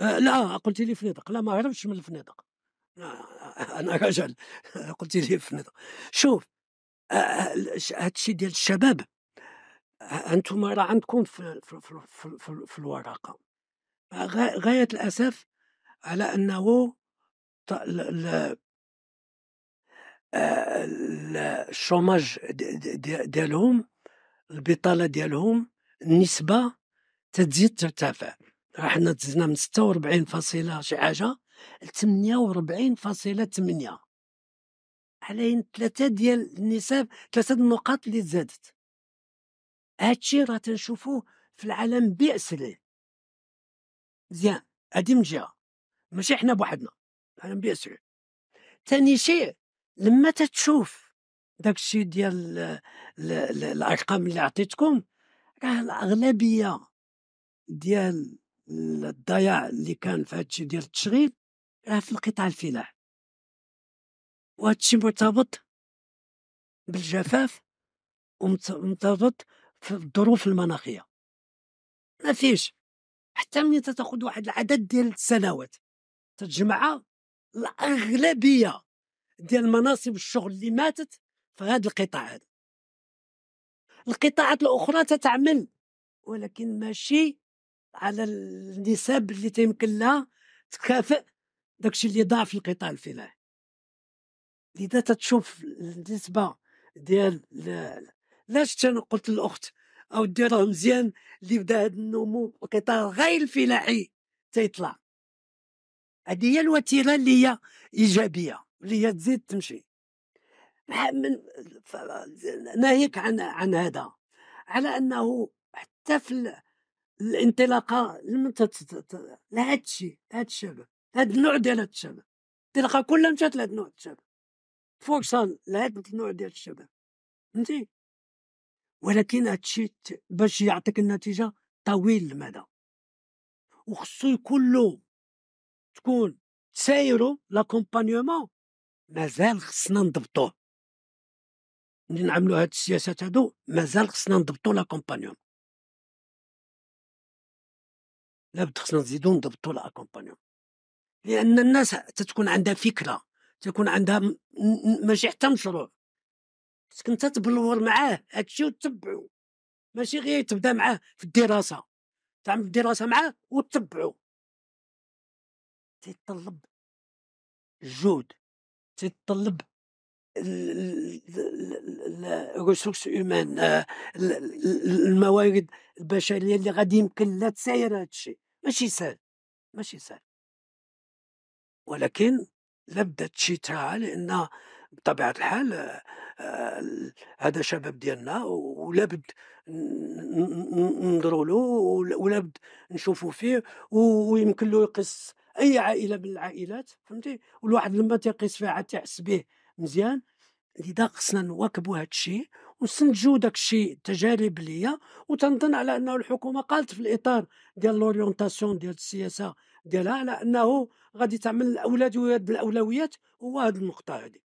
آه، لا قلت لي فنيدق لا ما هربتش من الفنيدق آه، آه، انا رجل قلت لي فنيدق شوف هادشي ديال الشباب انتم راه عندكم في, في, في, في, في, في الورقه غايه الاسف على انه الشوماج ديالهم البطاله ديالهم النسبه تزيد ترتفع حنا تزنا من 46 فاصله شي حاجه ل 48 فاصله 8 على ثلاثه ديال النسب ثلاثه النقاط اللي تزادت هادشي راه تنشوفوه في العالم بأسره مزيان هادي من جهه ماشي حنا بوحدنا العالم بأسره ثاني شيء لما تتشوف داك الشيء ديال الارقام اللي عطيتكم راه الاغلبيه ديال الضياع اللي كان في هادشي ديال التشغيل راه في القطاع الفلاحي وهادشي مرتبط بالجفاف ومرتبط في الظروف المناخيه ما فيش حتى ملي تاخد واحد العدد ديال السنوات تتجمع الاغلبيه ديال مناصب الشغل اللي ماتت في هذا القطاع هذا القطاعات الاخرى تتعمل ولكن ماشي على النسب اللي تيمكن لها تكافئ داكشي اللي ضاع في القطاع الفلاحي لذا تتشوف النسبه ديال لاش انا قلت للاخت او دير مزيان اللي بدا هذا النمو القطاع غير الفلاحي تيطلع هذه هي الوتيره اللي هي ايجابيه اللي هي تزيد تمشي من ناهيك عن عن هذا على انه حتى في الانطلاقه لمن لهذا الشيء هذا الشباب هذا النوع ديال هذا الشباب الانطلاقه كلها مشات لهذا النوع ديال الشباب فرصه لهذا النوع ديال الشباب فهمتي ولكن هذا الشيء باش يعطيك النتيجه طويل المدى وخصو يكون له تكون تسايرو لاكومبانيومون مازال خصنا نضبطوه ملي نعملو هاد السياسات هادو مازال خصنا نضبطو لاكومبانيومون لابد خصنا نزيدو نضبطو لاكومبانيون لان الناس تتكون عندها فكره تكون عندها ماشي حتى مشروع خصك انت تبلور معاه هادشي وتتبعو ماشي غير تبدا معاه في الدراسه تعمل الدراسه معاه وتتبعو تيطلب الجهد تيطلب الريسورس اومان الموارد البشريه اللي غادي يمكن لا تساير هادشي ماشي سهل ماشي سهل ولكن لابدت شتاء لأن بطبيعة الحال آه، هذا شباب ديالنا ولابد ننظروا له ولابد نشوفوا فيه ويمكن له يقص اي عائله من العائلات فهمتي والواحد لما تيقيس فيها عاد تحس به مزيان لذا خصنا نواكبوا هذا الشيء وسنجوا داك الشيء تجارب ليا وتنظن على انه الحكومه قالت في الاطار ديال لورينتاسيون ديال السياسه ديالها على انه غادي تعمل الاولاد الاولويات هو هذه النقطه هذه